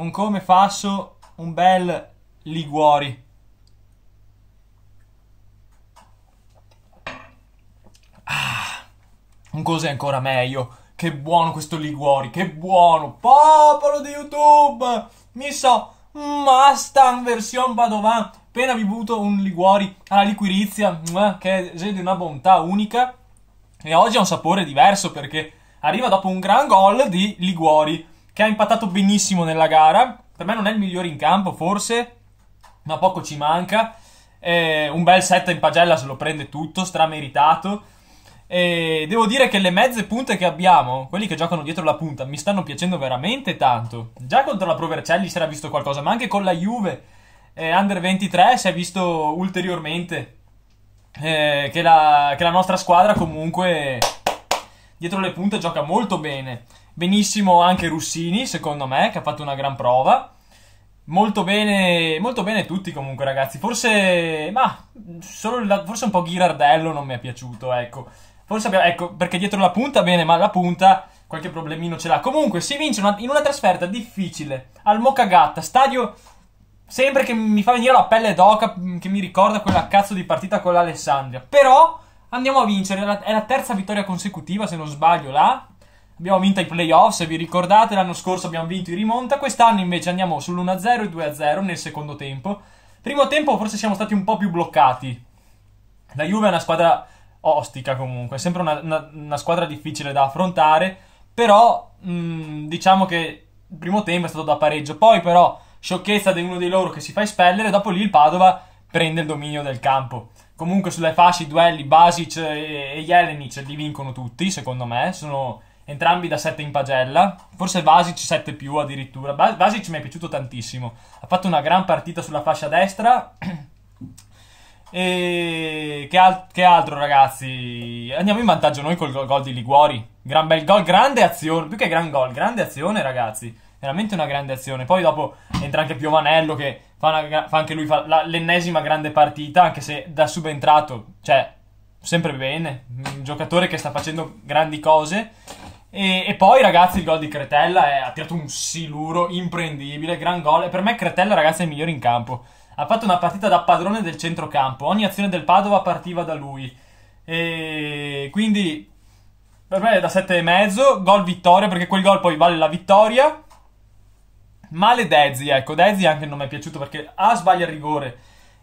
un come faccio un bel liguori. Ah, un cos'è ancora meglio. Che buono questo liguori, che buono. Popolo di YouTube, mi so, mastan version Padovan. Appena vi butto un liguori alla liquirizia, che è di una bontà unica. E oggi ha un sapore diverso perché arriva dopo un gran gol di liguori che ha impattato benissimo nella gara. Per me non è il migliore in campo, forse, ma poco ci manca. Eh, un bel set in pagella se lo prende tutto, strameritato. E devo dire che le mezze punte che abbiamo, quelli che giocano dietro la punta, mi stanno piacendo veramente tanto. Già contro la Pro Vercelli si era visto qualcosa, ma anche con la Juve eh, Under 23 si è visto ulteriormente eh, che, la, che la nostra squadra comunque dietro le punte gioca molto bene. Benissimo anche Russini, secondo me, che ha fatto una gran prova. Molto bene, molto bene tutti comunque ragazzi. Forse, ma, la, forse un po' Ghirardello non mi è piaciuto, ecco. Forse abbiamo, ecco, perché dietro la punta bene, ma la punta qualche problemino ce l'ha. Comunque si vince una, in una trasferta difficile al Mocagatta, stadio sempre che mi fa venire la pelle d'oca mm, che mi ricorda quella cazzo di partita con l'Alessandria. Però andiamo a vincere, è la terza vittoria consecutiva se non sbaglio là. Abbiamo vinto i playoff, se vi ricordate, l'anno scorso abbiamo vinto i rimonta, quest'anno invece andiamo sull'1-0 e 2-0 nel secondo tempo. Primo tempo forse siamo stati un po' più bloccati. La Juve è una squadra ostica comunque, è sempre una, una, una squadra difficile da affrontare, però mh, mm, diciamo che il primo tempo è stato da pareggio, poi però sciocchezza di uno di loro che si fa espellere, dopo lì il Padova prende il dominio del campo. Comunque sulle fasce, i duelli, Basic e Jelenic li vincono tutti, secondo me, sono entrambi da 7 in pagella, forse Vasic 7 più addirittura. Vasic mi è piaciuto tantissimo, ha fatto una gran partita sulla fascia destra. e che, al- che, altro ragazzi? Andiamo in vantaggio noi col gol di Liguori. Gran bel gol, grande azione, più che gran gol, grande azione ragazzi. Veramente una grande azione. Poi dopo entra anche Piovanello che fa, una, fa anche lui fa la, l'ennesima grande partita, anche se da subentrato, cioè sempre bene, un giocatore che sta facendo grandi cose e, e, poi, ragazzi, il gol di Cretella è, ha tirato un siluro imprendibile, gran gol. E per me, Cretella, ragazzi, è il migliore in campo. Ha fatto una partita da padrone del centrocampo. Ogni azione del Padova partiva da lui. E quindi, per me, è da 7,5. Gol vittoria, perché quel gol poi vale la vittoria. Male Dezzi, ecco, Dezzi anche non mi è piaciuto perché A sbaglia il rigore.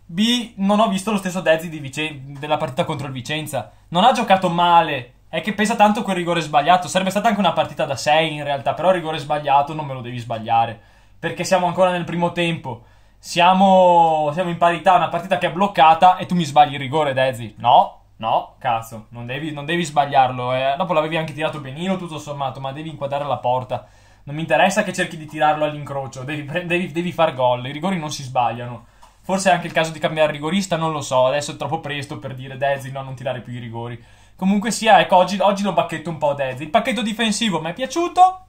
B non ho visto lo stesso Dezzi Vicen- della partita contro il Vicenza. Non ha giocato male è che pesa tanto quel rigore sbagliato. Sarebbe stata anche una partita da 6 in realtà, però il rigore sbagliato non me lo devi sbagliare. Perché siamo ancora nel primo tempo. Siamo, siamo in parità, una partita che è bloccata e tu mi sbagli il rigore, Dezzi. No, no, cazzo, non devi, non devi sbagliarlo. Eh. Dopo l'avevi anche tirato benino, tutto sommato, ma devi inquadrare la porta. Non mi interessa che cerchi di tirarlo all'incrocio, devi, devi, devi far gol. I rigori non si sbagliano. Forse è anche il caso di cambiare rigorista, non lo so. Adesso è troppo presto per dire Dezzi, no, non tirare più i rigori. Comunque sia, ecco, oggi, oggi lo bacchetto un po' ad Il pacchetto difensivo mi è piaciuto,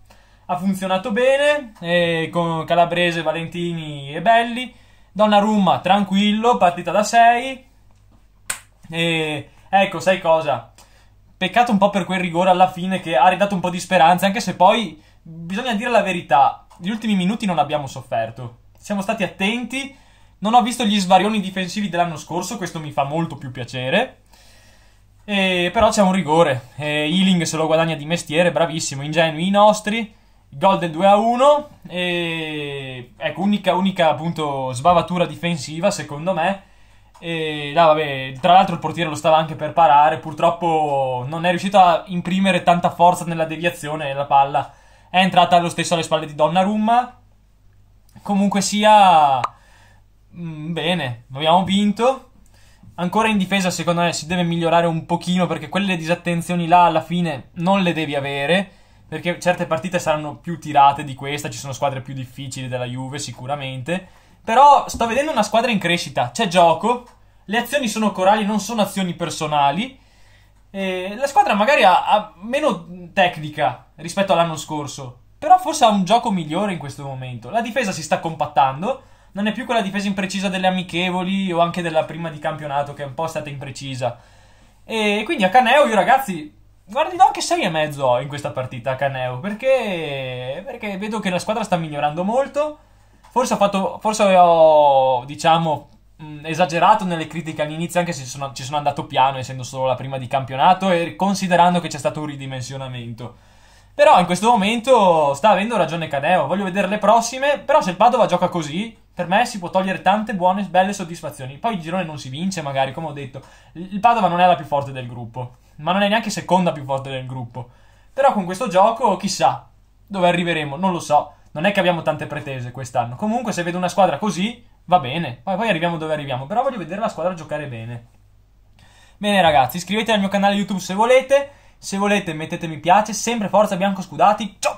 ha funzionato bene, eh, con Calabrese, Valentini e Belli. Donnarumma, tranquillo, partita da 6. E ecco, sai cosa? Peccato un po' per quel rigore alla fine che ha ridato un po' di speranza, anche se poi, bisogna dire la verità, gli ultimi minuti non abbiamo sofferto. Siamo stati attenti, non ho visto gli svarioni difensivi dell'anno scorso, questo mi fa molto più piacere. E, però c'è un rigore. E Ealing se lo guadagna di mestiere, bravissimo, ingenui i nostri. Gol del 2 a 1. E, ecco, unica, unica appunto sbavatura difensiva, secondo me. E, no, vabbè, tra l'altro il portiere lo stava anche per parare. Purtroppo non è riuscito a imprimere tanta forza nella deviazione. La palla è entrata lo stesso alle spalle di Donnarumma. Comunque sia. Mm, bene, abbiamo vinto. Ancora in difesa secondo me si deve migliorare un pochino perché quelle disattenzioni là alla fine non le devi avere perché certe partite saranno più tirate di questa, ci sono squadre più difficili della Juve sicuramente, però sto vedendo una squadra in crescita, c'è gioco, le azioni sono corali, non sono azioni personali, eh, la squadra magari ha, ha meno tecnica rispetto all'anno scorso, però forse ha un gioco migliore in questo momento, la difesa si sta compattando non è più quella difesa imprecisa delle amichevoli o anche della prima di campionato che è un po' stata imprecisa. E quindi a Caneo io ragazzi, guardi, no do anche 6,5 ho in questa partita a Caneo, perché, perché vedo che la squadra sta migliorando molto. Forse ho, fatto, forse ho diciamo, esagerato nelle critiche all'inizio, anche se ci sono, ci sono, andato piano, essendo solo la prima di campionato e considerando che c'è stato un ridimensionamento. Però in questo momento sta avendo ragione Caneo, voglio vedere le prossime, però se il Padova gioca così, per me si può togliere tante buone, belle soddisfazioni. Poi il girone non si vince, magari, come ho detto. Il Padova non è la più forte del gruppo, ma non è neanche seconda più forte del gruppo. Però con questo gioco, chissà dove arriveremo, non lo so. Non è che abbiamo tante pretese quest'anno. Comunque, se vedo una squadra così, va bene. Poi, poi arriviamo dove arriviamo. Però voglio vedere la squadra giocare bene. Bene, ragazzi, iscrivetevi al mio canale YouTube se volete. Se volete, mettete mi piace. Sempre forza bianco scudati. Ciao!